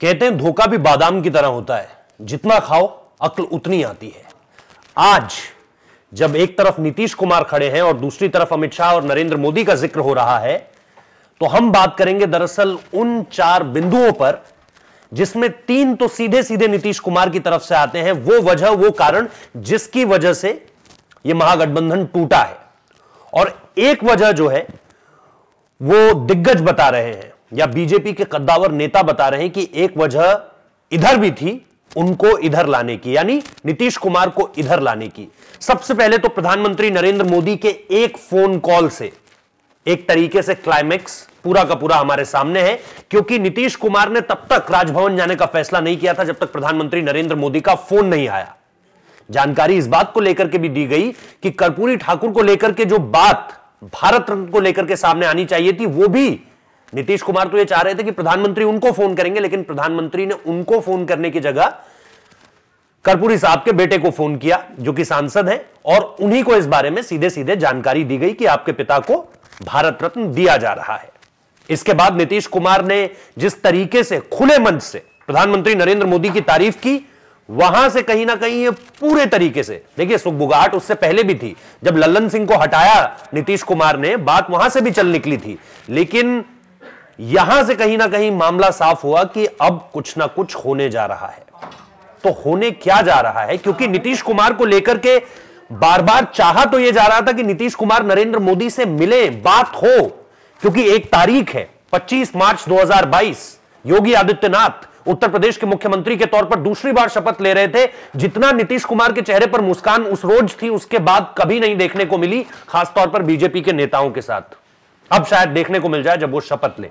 कहते हैं धोखा भी बादाम की तरह होता है जितना खाओ अक्ल उतनी आती है आज जब एक तरफ नीतीश कुमार खड़े हैं और दूसरी तरफ अमित शाह और नरेंद्र मोदी का जिक्र हो रहा है तो हम बात करेंगे दरअसल उन चार बिंदुओं पर जिसमें तीन तो सीधे सीधे नीतीश कुमार की तरफ से आते हैं वो वजह वो कारण जिसकी वजह से यह महागठबंधन टूटा है और एक वजह जो है वो दिग्गज बता रहे हैं या बीजेपी के कद्दावर नेता बता रहे हैं कि एक वजह इधर भी थी उनको इधर लाने की यानी नीतीश कुमार को इधर लाने की सबसे पहले तो प्रधानमंत्री नरेंद्र मोदी के एक फोन कॉल से एक तरीके से क्लाइमेक्स पूरा का पूरा हमारे सामने है क्योंकि नीतीश कुमार ने तब तक राजभवन जाने का फैसला नहीं किया था जब तक प्रधानमंत्री नरेंद्र मोदी का फोन नहीं आया जानकारी इस बात को लेकर के भी दी गई कि कर्पूरी ठाकुर को लेकर के जो बात भारत रत्न को लेकर के सामने आनी चाहिए थी वो भी नीतीश कुमार तो ये चाह रहे थे कि प्रधानमंत्री उनको फोन करेंगे लेकिन प्रधानमंत्री ने उनको फोन करने की जगह कर्पूरी साहब के बेटे को फोन किया जो कि सांसद हैं और उन्हीं को इस बारे में सीधे सीधे जानकारी दी गई कि आपके पिता को भारत रत्न दिया जा रहा है इसके बाद नीतीश कुमार ने जिस तरीके से खुले मंच से प्रधानमंत्री नरेंद्र मोदी की तारीफ की वहां से कहीं ना कहीं ये पूरे तरीके से देखिए सुखबुगाहट उससे पहले भी थी जब लल्लन सिंह को हटाया नीतीश कुमार ने बात वहां से भी चल निकली थी लेकिन यहां से कहीं ना कहीं मामला साफ हुआ कि अब कुछ ना कुछ होने जा रहा है तो होने क्या जा रहा है क्योंकि नीतीश कुमार को लेकर के बार बार चाहा तो यह जा रहा था कि नीतीश कुमार नरेंद्र मोदी से मिले बात हो क्योंकि एक तारीख है 25 मार्च 2022 योगी आदित्यनाथ उत्तर प्रदेश के मुख्यमंत्री के तौर पर दूसरी बार शपथ ले रहे थे जितना नीतीश कुमार के चेहरे पर मुस्कान उस रोज थी उसके बाद कभी नहीं देखने को मिली खासतौर पर बीजेपी के नेताओं के साथ अब शायद देखने को मिल जाए जब वो शपथ ले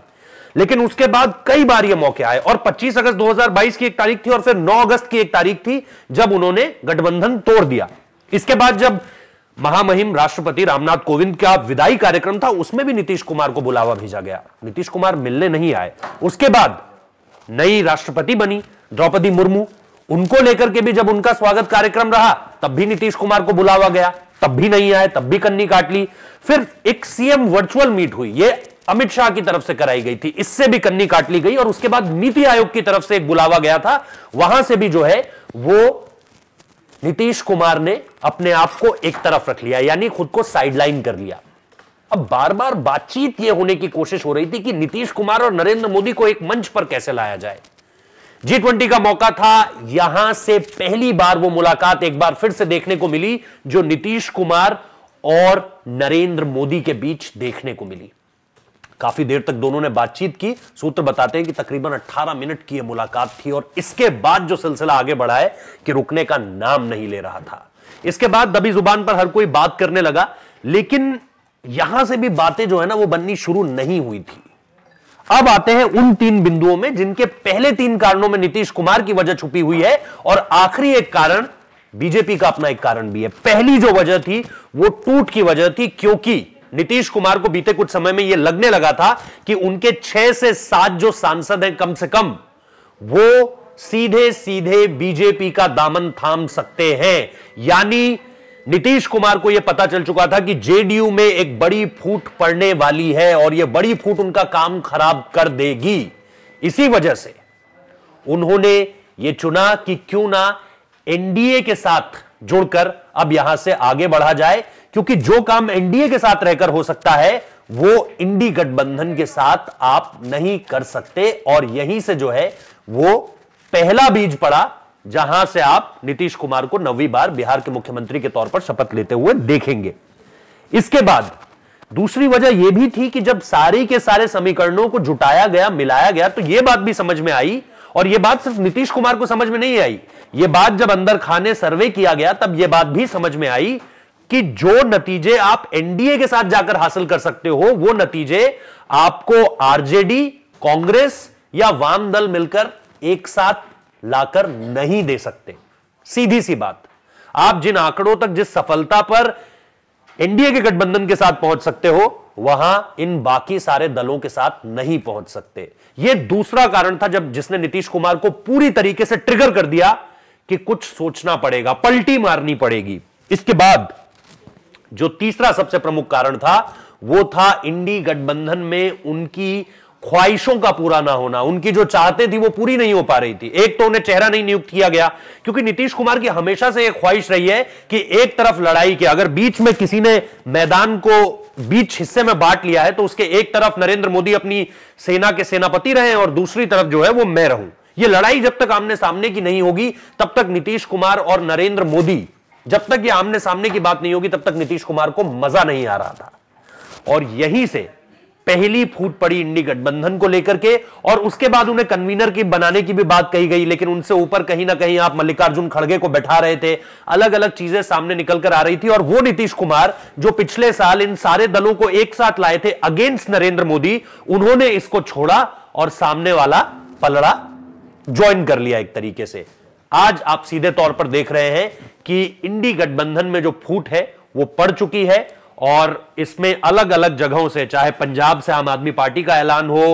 लेकिन उसके बाद कई बार ये मौके आए और 25 अगस्त 2022 की एक तारीख थी और फिर 9 अगस्त की एक तारीख थी जब उन्होंने गठबंधन तोड़ दिया इसके बाद जब महामहिम राष्ट्रपति रामनाथ कोविंद का विदाई कार्यक्रम था उसमें भी नीतीश कुमार को बुलावा भेजा गया नीतीश कुमार मिलने नहीं आए उसके बाद नई राष्ट्रपति बनी द्रौपदी मुर्मू उनको लेकर के भी जब उनका स्वागत कार्यक्रम रहा तब भी नीतीश कुमार को बुलावा गया तब भी नहीं आए तब भी कन्नी काट ली फिर एक सीएम वर्चुअल मीट हुई ये अमित शाह की तरफ से कराई गई थी इससे भी कन्नी काट ली गई और उसके बाद नीति आयोग की तरफ से एक बुलावा गया था वहां से भी जो है वो नीतीश कुमार ने अपने आप को एक तरफ रख लिया यानी खुद को साइडलाइन कर लिया अब बार बार बातचीत यह होने की कोशिश हो रही थी कि नीतीश कुमार और नरेंद्र मोदी को एक मंच पर कैसे लाया जाए जी ट्वेंटी का मौका था यहां से पहली बार वो मुलाकात एक बार फिर से देखने को मिली जो नीतीश कुमार और नरेंद्र मोदी के बीच देखने को मिली काफी देर तक दोनों ने बातचीत की सूत्र बताते हैं कि तकरीबन 18 मिनट की यह मुलाकात थी और इसके बाद जो सिलसिला आगे बढ़ा है कि रुकने का नाम नहीं ले रहा था इसके बाद दबी जुबान पर हर कोई बात करने लगा लेकिन यहां से भी बातें जो है ना वो बननी शुरू नहीं हुई थी अब आते हैं उन तीन बिंदुओं में जिनके पहले तीन कारणों में नीतीश कुमार की वजह छुपी हुई है और आखिरी एक कारण बीजेपी का अपना एक कारण भी है पहली जो वजह थी वो टूट की वजह थी क्योंकि नीतीश कुमार को बीते कुछ समय में यह लगने लगा था कि उनके छह से सात जो सांसद हैं कम से कम वो सीधे सीधे बीजेपी का दामन थाम सकते हैं यानी नीतीश कुमार को यह पता चल चुका था कि जेडीयू में एक बड़ी फूट पड़ने वाली है और यह बड़ी फूट उनका काम खराब कर देगी इसी वजह से उन्होंने यह चुना कि क्यों ना एनडीए के साथ जुड़कर अब यहां से आगे बढ़ा जाए क्योंकि जो काम एनडीए के साथ रहकर हो सकता है वो इंडी गठबंधन के साथ आप नहीं कर सकते और यहीं से जो है वो पहला बीज पड़ा जहां से आप नीतीश कुमार को नवी बार बिहार के मुख्यमंत्री के तौर पर शपथ लेते हुए देखेंगे इसके बाद दूसरी वजह यह भी थी कि जब सारे के सारे समीकरणों को जुटाया गया मिलाया गया तो यह बात भी समझ में आई और यह बात सिर्फ नीतीश कुमार को समझ में नहीं आई यह बात जब अंदर खाने सर्वे किया गया तब यह बात भी समझ में आई कि जो नतीजे आप एनडीए के साथ जाकर हासिल कर सकते हो वो नतीजे आपको आरजेडी कांग्रेस या वाम दल मिलकर एक साथ लाकर नहीं दे सकते सीधी सी बात आप जिन आंकड़ों तक जिस सफलता पर एनडीए के गठबंधन के साथ पहुंच सकते हो वहां इन बाकी सारे दलों के साथ नहीं पहुंच सकते यह दूसरा कारण था जब जिसने नीतीश कुमार को पूरी तरीके से ट्रिगर कर दिया कि कुछ सोचना पड़ेगा पलटी मारनी पड़ेगी इसके बाद जो तीसरा सबसे प्रमुख कारण था वो था इंडी गठबंधन में उनकी ख्वाहिशों का पूरा ना होना उनकी जो चाहते थी वो पूरी नहीं हो पा रही थी एक तो उन्हें चेहरा नहीं नियुक्त किया गया क्योंकि नीतीश कुमार की हमेशा से एक ख्वाहिश रही है कि एक तरफ लड़ाई के अगर बीच में किसी ने मैदान को बीच हिस्से में बांट लिया है तो उसके एक तरफ नरेंद्र मोदी अपनी सेना के सेनापति रहे और दूसरी तरफ जो है वो मैं रहूं यह लड़ाई जब तक आमने सामने की नहीं होगी तब तक नीतीश कुमार और नरेंद्र मोदी जब तक ये आमने सामने की बात नहीं होगी तब तक नीतीश कुमार को मजा नहीं आ रहा था और यहीं से पहली फूट पड़ी इंडी गठबंधन को लेकर के और उसके बाद उन्हें कन्वीनर की बनाने की भी बात कही गई लेकिन उनसे ऊपर कहीं ना कहीं आप मल्लिकार्जुन खड़गे को बैठा रहे थे अलग अलग चीजें सामने निकल कर आ रही थी और वो नीतीश कुमार जो पिछले साल इन सारे दलों को एक साथ लाए थे अगेंस्ट नरेंद्र मोदी उन्होंने इसको छोड़ा और सामने वाला पलड़ा ज्वाइन कर लिया एक तरीके से आज आप सीधे तौर पर देख रहे हैं कि इंडी गठबंधन में जो फूट है वो पड़ चुकी है और इसमें अलग अलग जगहों से चाहे पंजाब से आम आदमी पार्टी का ऐलान हो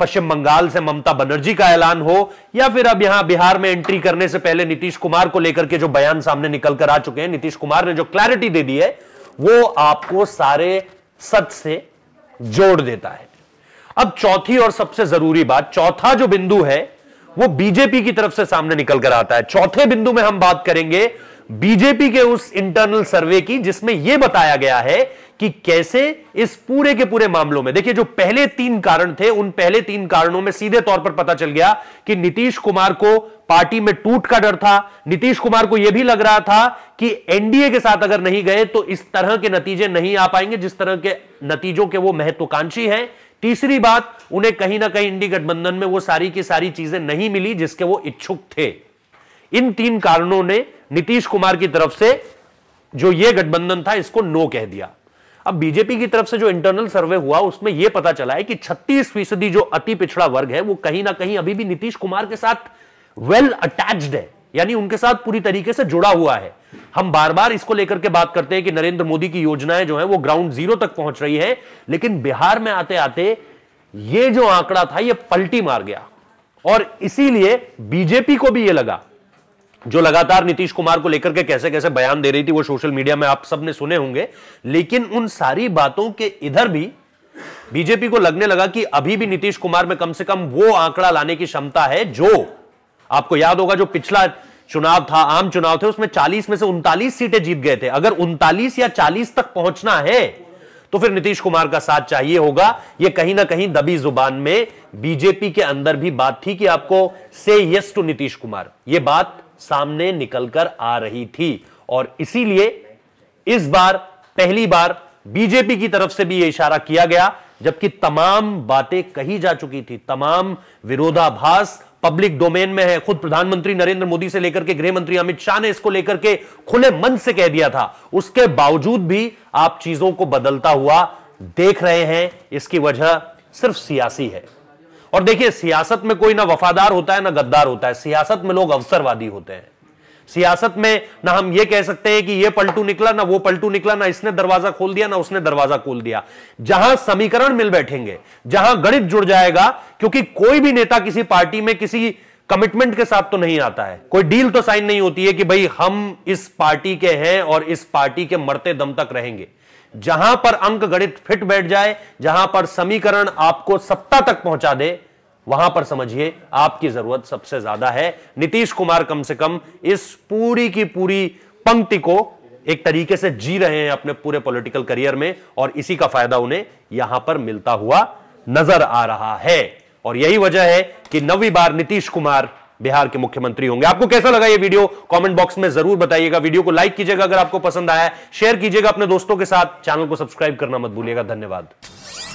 पश्चिम बंगाल से ममता बनर्जी का ऐलान हो या फिर अब यहां बिहार में एंट्री करने से पहले नीतीश कुमार को लेकर के जो बयान सामने निकल कर आ चुके हैं नीतीश कुमार ने जो क्लैरिटी दे दी है वो आपको सारे सच से जोड़ देता है अब चौथी और सबसे जरूरी बात चौथा जो बिंदु है वो बीजेपी की तरफ से सामने निकल कर आता है चौथे बिंदु में हम बात करेंगे बीजेपी के उस इंटरनल सर्वे की जिसमें यह बताया गया है कि कैसे इस पूरे के पूरे मामलों में देखिए जो पहले तीन कारण थे उन पहले तीन कारणों में सीधे तौर पर पता चल गया कि नीतीश कुमार को पार्टी में टूट का डर था नीतीश कुमार को यह भी लग रहा था कि एनडीए के साथ अगर नहीं गए तो इस तरह के नतीजे नहीं आ पाएंगे जिस तरह के नतीजों के वो महत्वाकांक्षी हैं तीसरी बात उन्हें कहीं ना कहीं इंडी गठबंधन में वो सारी की सारी चीजें नहीं मिली जिसके वो इच्छुक थे इन तीन कारणों ने नीतीश कुमार की तरफ से जो ये गठबंधन था इसको नो कह दिया अब बीजेपी की तरफ से जो इंटरनल सर्वे हुआ उसमें यह पता चला है कि 36 फीसदी जो अति पिछड़ा वर्ग है वो कहीं ना कहीं अभी भी नीतीश कुमार के साथ वेल अटैच्ड है यानी उनके साथ पूरी तरीके से जुड़ा हुआ है हम बार बार इसको लेकर के बात करते हैं कि नरेंद्र मोदी की योजनाएं जो है वो ग्राउंड जीरो तक पहुंच रही है लेकिन बिहार में आते आते ये जो आंकड़ा था ये पलटी मार गया और इसीलिए बीजेपी को भी ये लगा जो लगातार नीतीश कुमार को लेकर के कैसे कैसे बयान दे रही थी वो सोशल मीडिया में आप सबने सुने होंगे लेकिन उन सारी बातों के इधर भी बीजेपी को लगने लगा कि अभी भी नीतीश कुमार में कम से कम वो आंकड़ा लाने की क्षमता है जो आपको याद होगा जो पिछला चुनाव था आम चुनाव थे उसमें 40 में से उनतालीस सीटें जीत गए थे अगर उनतालीस या 40 तक पहुंचना है तो फिर नीतीश कुमार का साथ चाहिए होगा यह कहीं ना कहीं दबी जुबान में बीजेपी के अंदर भी बात थी कि आपको से यस टू नीतीश कुमार यह बात सामने निकलकर आ रही थी और इसीलिए इस बार पहली बार बीजेपी की तरफ से भी यह इशारा किया गया जबकि तमाम बातें कही जा चुकी थी तमाम विरोधाभास पब्लिक डोमेन में है खुद प्रधानमंत्री नरेंद्र मोदी से लेकर के गृह मंत्री अमित शाह ने इसको लेकर के खुले मन से कह दिया था उसके बावजूद भी आप चीजों को बदलता हुआ देख रहे हैं इसकी वजह सिर्फ सियासी है और देखिए सियासत में कोई ना वफादार होता है ना गद्दार होता है सियासत में लोग अवसरवादी होते हैं सियासत में ना हम ये कह सकते हैं कि ये पलटू निकला ना वो पलटू निकला ना इसने दरवाजा खोल दिया ना उसने दरवाजा खोल दिया जहां समीकरण मिल बैठेंगे जहां गणित जुड़ जाएगा क्योंकि कोई भी नेता किसी पार्टी में किसी कमिटमेंट के साथ तो नहीं आता है कोई डील तो साइन नहीं होती है कि भाई हम इस पार्टी के हैं और इस पार्टी के मरते दम तक रहेंगे जहां पर अंक गणित फिट बैठ जाए जहां पर समीकरण आपको सत्ता तक पहुंचा दे वहां पर समझिए आपकी जरूरत सबसे ज्यादा है नीतीश कुमार कम से कम इस पूरी की पूरी पंक्ति को एक तरीके से जी रहे हैं अपने पूरे पॉलिटिकल करियर में और इसी का फायदा उन्हें यहां पर मिलता हुआ नजर आ रहा है और यही वजह है कि नवी बार नीतीश कुमार बिहार के मुख्यमंत्री होंगे आपको कैसा लगा ये वीडियो कमेंट बॉक्स में जरूर बताइएगा वीडियो को लाइक कीजिएगा अगर आपको पसंद आया शेयर कीजिएगा अपने दोस्तों के साथ चैनल को सब्सक्राइब करना मत भूलिएगा धन्यवाद